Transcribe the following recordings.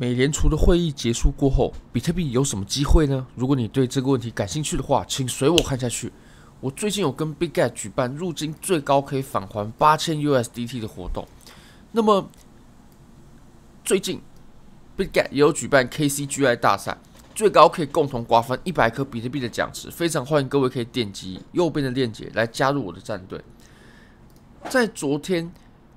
美联储的会议结束过后，比特币有什么机会呢？如果你对这个问题感兴趣的话，请随我看下去。我最近有跟 Big g e t 举办入金最高可以返还八千 USDT 的活动。那么最近 Big g e t 也有举办 KCGI 大赛，最高可以共同瓜分一百颗比特币的奖池。非常欢迎各位可以点击右边的链接来加入我的战队。在昨天。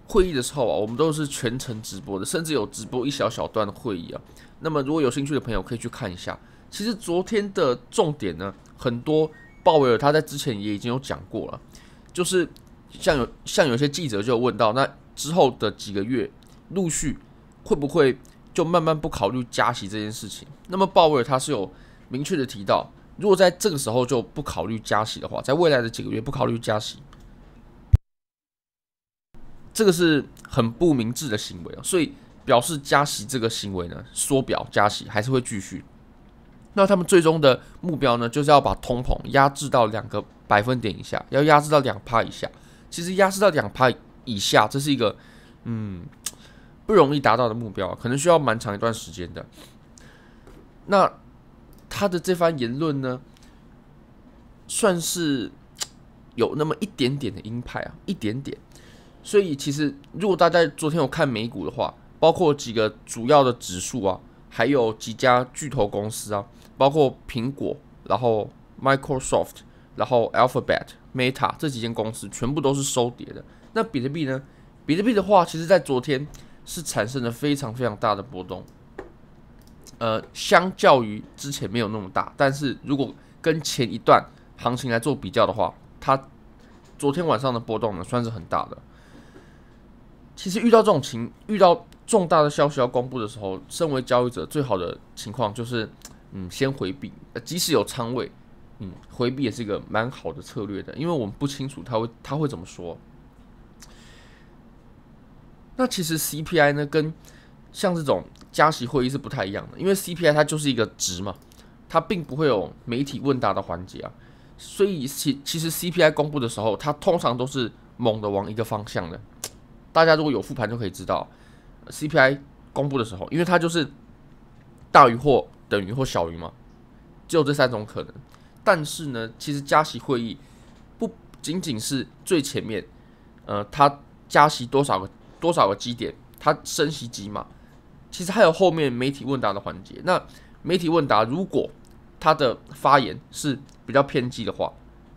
会议的时候啊，我们都是全程直播的，甚至有直播一小小段的会议啊。那么如果有兴趣的朋友可以去看一下。其实昨天的重点呢，很多鲍威尔他在之前也已经有讲过了，就是像有像有些记者就问到，那之后的几个月陆续会不会就慢慢不考虑加息这件事情？那么鲍威尔他是有明确的提到，如果在这个时候就不考虑加息的话，在未来的几个月不考虑加息。这个是很不明智的行为啊，所以表示加息这个行为呢，缩表加息还是会继续。那他们最终的目标呢，就是要把通膨压制到两个百分点以下，要压制到两趴以下。其实压制到两趴以下，这是一个嗯不容易达到的目标，可能需要蛮长一段时间的。那他的这番言论呢，算是有那么一点点的鹰派啊，一点点。所以其实，如果大家昨天有看美股的话，包括几个主要的指数啊，还有几家巨头公司啊，包括苹果、然后 Microsoft、然后 Alphabet、Meta 这几间公司，全部都是收跌的。那比特币呢？比特币的话，其实在昨天是产生了非常非常大的波动，呃，相较于之前没有那么大，但是如果跟前一段行情来做比较的话，它昨天晚上的波动呢，算是很大的。其实遇到这种情，遇到重大的消息要公布的时候，身为交易者最好的情况就是，嗯，先回避。即使有仓位，嗯，回避也是一个蛮好的策略的，因为我们不清楚他会他会怎么说。那其实 CPI 呢，跟像这种加息会议是不太一样的，因为 CPI 它就是一个值嘛，它并不会有媒体问答的环节啊，所以其其实 CPI 公布的时候，它通常都是猛的往一个方向的。大家如果有复盘就可以知道，CPI 公布的时候，因为它就是大于或等于或小于嘛，只有这三种可能。但是呢，其实加息会议不仅仅是最前面，呃，它加息多少个多少个基点，它升息几嘛。其实还有后面媒体问答的环节。那媒体问答如果它的发言是比较偏激的话，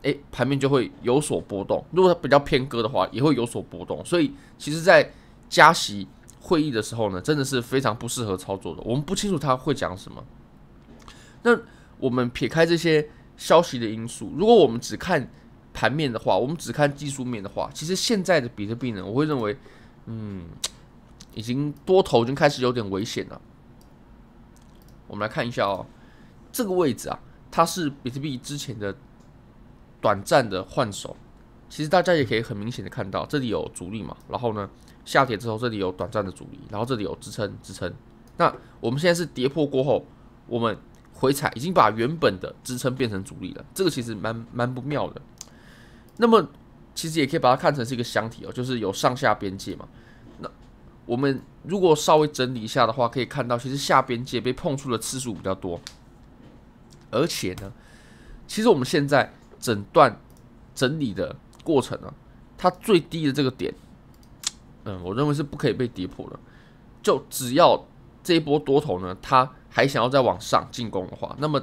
诶，盘面就会有所波动。如果它比较偏割的话，也会有所波动。所以，其实，在加息会议的时候呢，真的是非常不适合操作的。我们不清楚他会讲什么。那我们撇开这些消息的因素，如果我们只看盘面的话，我们只看技术面的话，其实现在的比特币呢，我会认为，嗯，已经多头已经开始有点危险了。我们来看一下哦，这个位置啊，它是比特币之前的。短暂的换手，其实大家也可以很明显的看到，这里有阻力嘛，然后呢，下跌之后这里有短暂的阻力，然后这里有支撑支撑。那我们现在是跌破过后，我们回踩已经把原本的支撑变成阻力了，这个其实蛮蛮不妙的。那么其实也可以把它看成是一个箱体哦，就是有上下边界嘛。那我们如果稍微整理一下的话，可以看到其实下边界被碰触的次数比较多，而且呢，其实我们现在。整段整理的过程啊，它最低的这个点，嗯，我认为是不可以被跌破的。就只要这一波多头呢，它还想要再往上进攻的话，那么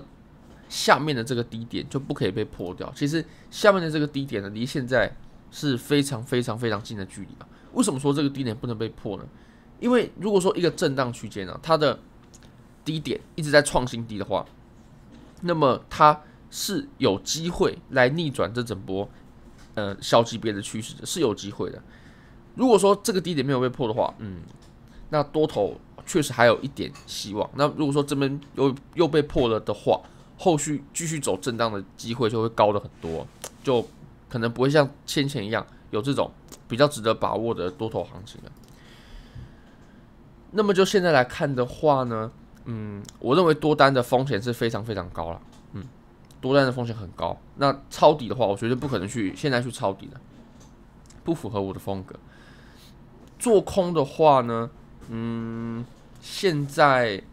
下面的这个低点就不可以被破掉。其实下面的这个低点呢，离现在是非常非常非常近的距离啊。为什么说这个低点不能被破呢？因为如果说一个震荡区间呢，它的低点一直在创新低的话，那么它。是有机会来逆转这整波，呃，小级别的趋势的是有机会的。如果说这个低点没有被破的话，嗯，那多头确实还有一点希望。那如果说这边又又被破了的话，后续继续走震荡的机会就会高的很多，就可能不会像先前一样有这种比较值得把握的多头行情了。那么就现在来看的话呢，嗯，我认为多单的风险是非常非常高了，嗯。多单的风险很高，那抄底的话，我绝对不可能去现在去抄底的，不符合我的风格。做空的话呢，嗯，现在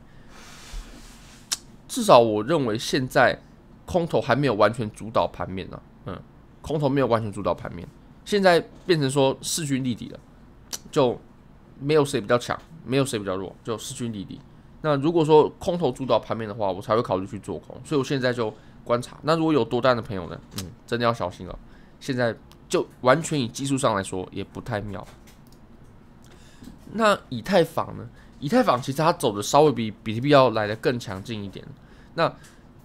至少我认为现在空头还没有完全主导盘面呢，嗯，空头没有完全主导盘面，现在变成说势均力敌了，就没有谁比较强，没有谁比较弱，就势均力敌。那如果说空头主导盘面的话，我才会考虑去做空，所以我现在就。观察，那如果有多单的朋友呢？嗯，真的要小心了。现在就完全以技术上来说也不太妙。那以太坊呢？以太坊其实它走的稍微比比特币要来的更强劲一点。那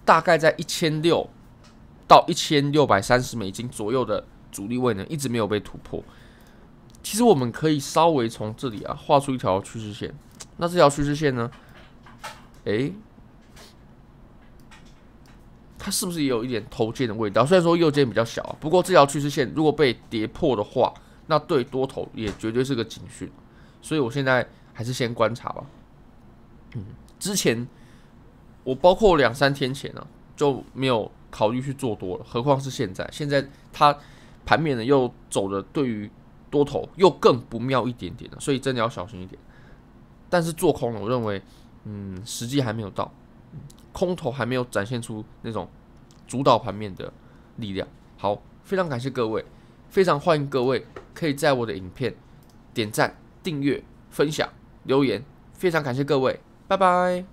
大概在一千六到一千六百三十美金左右的阻力位呢，一直没有被突破。其实我们可以稍微从这里啊画出一条趋势线。那这条趋势线呢？诶。它是不是也有一点头肩的味道？虽然说右肩比较小啊，不过这条趋势线如果被跌破的话，那对多头也绝对是个警讯。所以我现在还是先观察吧。嗯，之前我包括两三天前呢，就没有考虑去做多了，何况是现在。现在它盘面呢又走的，对于多头又更不妙一点点了，所以真的要小心一点。但是做空了，我认为，嗯，时机还没有到。空头还没有展现出那种主导盘面的力量。好，非常感谢各位，非常欢迎各位可以在我的影片点赞、订阅、分享、留言。非常感谢各位，拜拜。